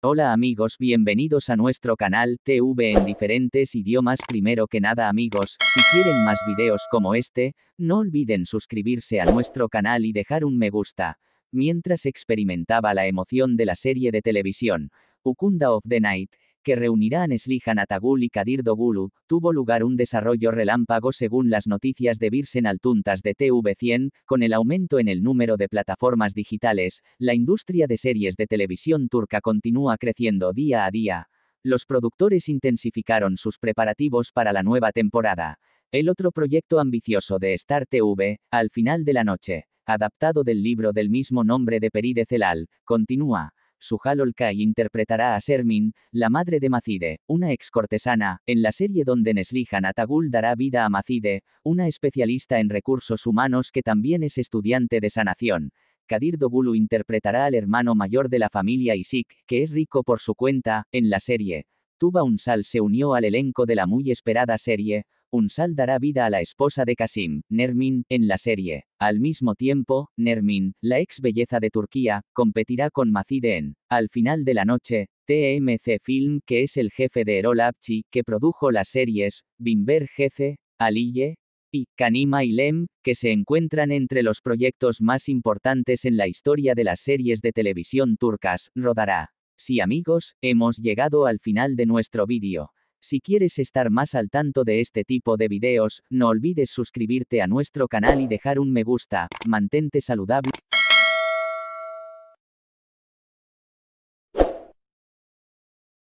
Hola amigos, bienvenidos a nuestro canal TV en diferentes idiomas. Primero que nada amigos, si quieren más videos como este, no olviden suscribirse a nuestro canal y dejar un me gusta. Mientras experimentaba la emoción de la serie de televisión, Ukunda of the Night, que reunirán a Neslihan Atagul y Kadir Dogulu, tuvo lugar un desarrollo relámpago según las noticias de Birsen Altuntas de TV100, con el aumento en el número de plataformas digitales, la industria de series de televisión turca continúa creciendo día a día. Los productores intensificaron sus preparativos para la nueva temporada. El otro proyecto ambicioso de Star TV, Al final de la noche, adaptado del libro del mismo nombre de Peride Celal, continúa. Suhal Olkai interpretará a Sermin, la madre de Macide, una ex cortesana, en la serie donde Neslihan Atagul dará vida a Macide, una especialista en recursos humanos que también es estudiante de sanación. Kadir Dogulu interpretará al hermano mayor de la familia Isik, que es rico por su cuenta, en la serie. Tuba Unsal se unió al elenco de la muy esperada serie, Unsal dará vida a la esposa de Kasim, Nermin, en la serie. Al mismo tiempo, Nermin, la ex belleza de Turquía, competirá con Macide en Al final de la noche, TMC Film, que es el jefe de Erol Apchi, que produjo las series Bimber Jeze, Aliye, y Kanima y Lem, que se encuentran entre los proyectos más importantes en la historia de las series de televisión turcas, rodará. Si amigos, hemos llegado al final de nuestro vídeo. Si quieres estar más al tanto de este tipo de videos, no olvides suscribirte a nuestro canal y dejar un me gusta. Mantente saludable.